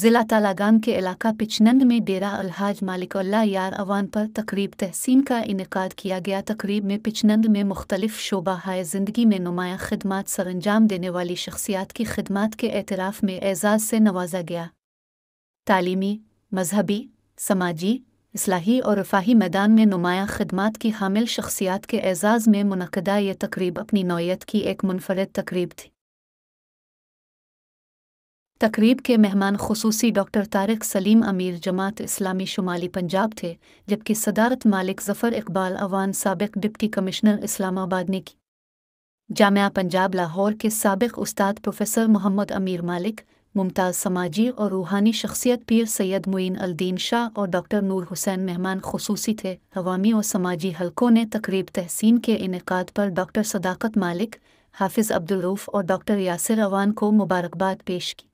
जिला तालागान के इलाका पिचनंद में डेरा अलहाज मालिकल्ला यार अवान पर तकरीब तहसीन का इनका किया गया तकरीब में पिचनंद में मुख्तलिफ शोबा हाय ज़िंदगी में नुमाया खदमात अंजाम देने वाली शख्सियात की खदमात के एतराफ़ में एजाज़ से नवाजा गया तालीमी मजहबी समाजी असलाही और रफाही मैदान में नुमाया खदमात की हामिल शख्सियात के एजाज़ में मनदा ये तकरीब अपनी नौीयत की एक मुनफरद तकरीब थी तकरीब के मेहमान खसूसी डॉक्टर तारक़ सलीम अमीर जमात इस्लामी शुमाली पंजाब थे जबकि सदारत मालिक जफ़र इकबाल अवान सबक डिप्टी कमिश्नर इस्लामाबाद ने की जामिया पंजाब लाहौर के सबक उस्ताद प्रोफेसर मोहम्मद अमीर मालिक मुमताज़ समाजी और रूहानी शख्सियत पीर सैयद मुइन अलदीन शाह और डॉक्टर नूर हुसैन मेहमान खसूसी थे अवामी और समाजी हलकों ने तकरीब तहसीन के इनका पर डॉक्टर सदाकत मालिक हाफिज़ अब्दुलरूफ़ और डॉक्टर यासिर अवान को मुबारकबाद पेश की